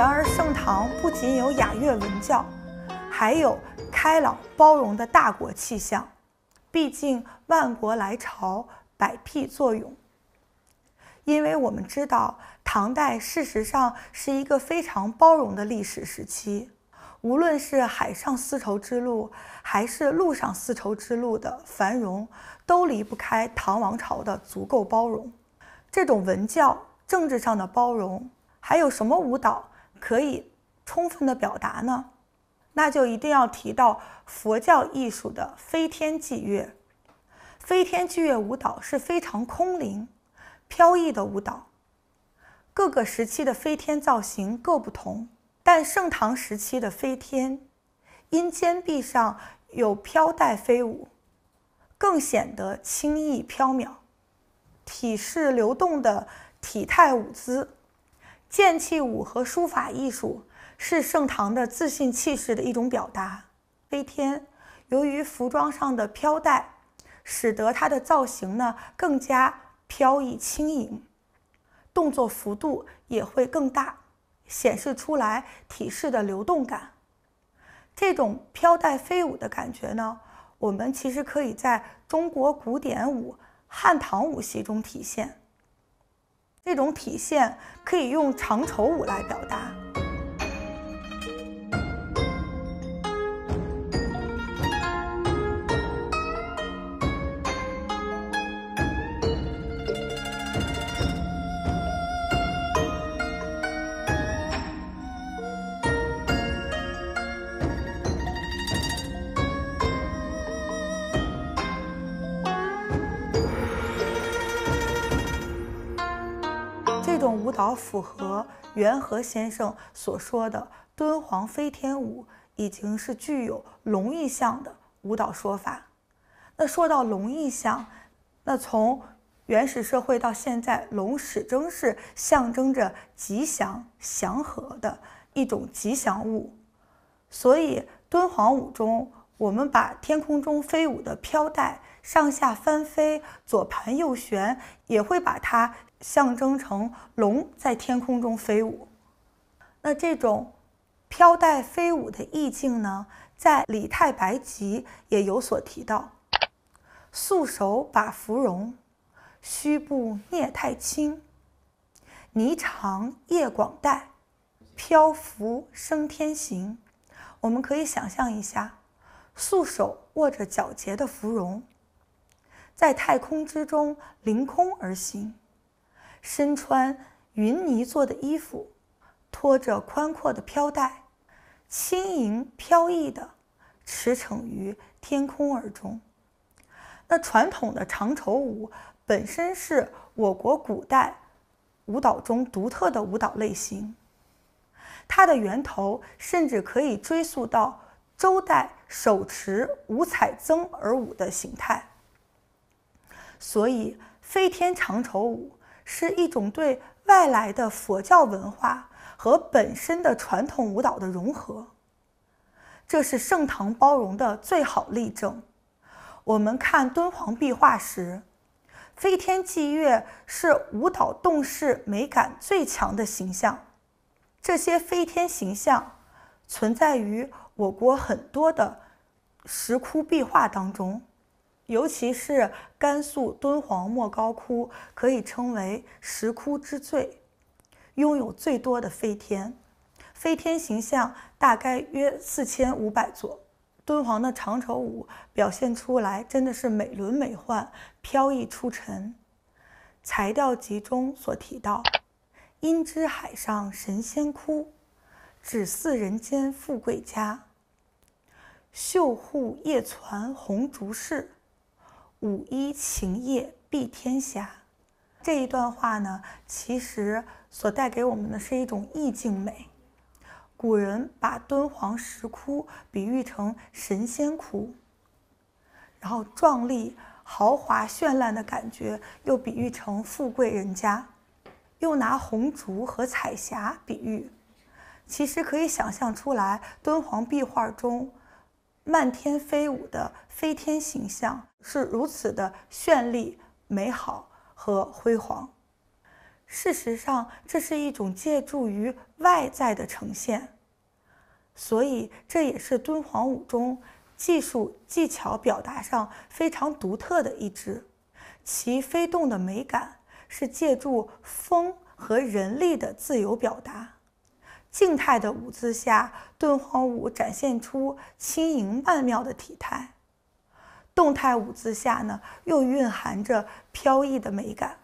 然而，盛唐不仅有雅乐文教，还有开朗包容的大国气象。毕竟万国来朝，百辟作用。因为我们知道，唐代事实上是一个非常包容的历史时期。无论是海上丝绸之路还是陆上丝绸之路的繁荣，都离不开唐王朝的足够包容。这种文教、政治上的包容，还有什么舞蹈？可以充分的表达呢，那就一定要提到佛教艺术的飞天伎乐。飞天伎乐舞蹈是非常空灵、飘逸的舞蹈。各个时期的飞天造型各不同，但盛唐时期的飞天，因肩臂上有飘带飞舞，更显得轻逸飘渺，体式流动的体态舞姿。剑器舞和书法艺术是盛唐的自信气势的一种表达。飞天由于服装上的飘带，使得它的造型呢更加飘逸轻盈，动作幅度也会更大，显示出来体式的流动感。这种飘带飞舞的感觉呢，我们其实可以在中国古典舞汉唐舞系中体现。这种体现可以用长绸舞来表达。舞蹈符合袁和先生所说的“敦煌飞天舞”已经是具有龙意象的舞蹈说法。那说到龙意象，那从原始社会到现在，龙始终是象征着吉祥祥和的一种吉祥物。所以，敦煌舞中，我们把天空中飞舞的飘带上下翻飞、左盘右旋，也会把它。象征成龙在天空中飞舞，那这种飘带飞舞的意境呢，在李太白集也有所提到。素手把芙蓉，虚步蹑太清，霓裳夜广带，飘拂升天行。我们可以想象一下，素手握着皎洁的芙蓉，在太空之中凌空而行。身穿云霓做的衣服，拖着宽阔的飘带，轻盈飘逸的驰骋于天空而中。那传统的长绸舞本身是我国古代舞蹈中独特的舞蹈类型，它的源头甚至可以追溯到周代手持五彩增而舞的形态。所以，飞天长绸舞。是一种对外来的佛教文化和本身的传统舞蹈的融合，这是盛唐包容的最好例证。我们看敦煌壁画时，飞天霁月是舞蹈动势美感最强的形象。这些飞天形象存在于我国很多的石窟壁画当中。尤其是甘肃敦煌莫高窟，可以称为石窟之最，拥有最多的飞天。飞天形象大概约四千五百座。敦煌的长绸舞表现出来，真的是美轮美奂，飘逸出尘。《材料集》中所提到：“因知海上神仙窟，只似人间富贵家。绣户夜传红烛事。”五一晴夜碧天霞，这一段话呢，其实所带给我们的是一种意境美。古人把敦煌石窟比喻成神仙窟，然后壮丽、豪华、绚烂的感觉又比喻成富贵人家，又拿红烛和彩霞比喻。其实可以想象出来，敦煌壁画中。漫天飞舞的飞天形象是如此的绚丽、美好和辉煌。事实上，这是一种借助于外在的呈现，所以这也是敦煌舞中技术技巧表达上非常独特的一支。其飞动的美感是借助风和人力的自由表达。静态的舞姿下，敦煌舞展现出轻盈曼妙的体态；动态舞姿下呢，又蕴含着飘逸的美感。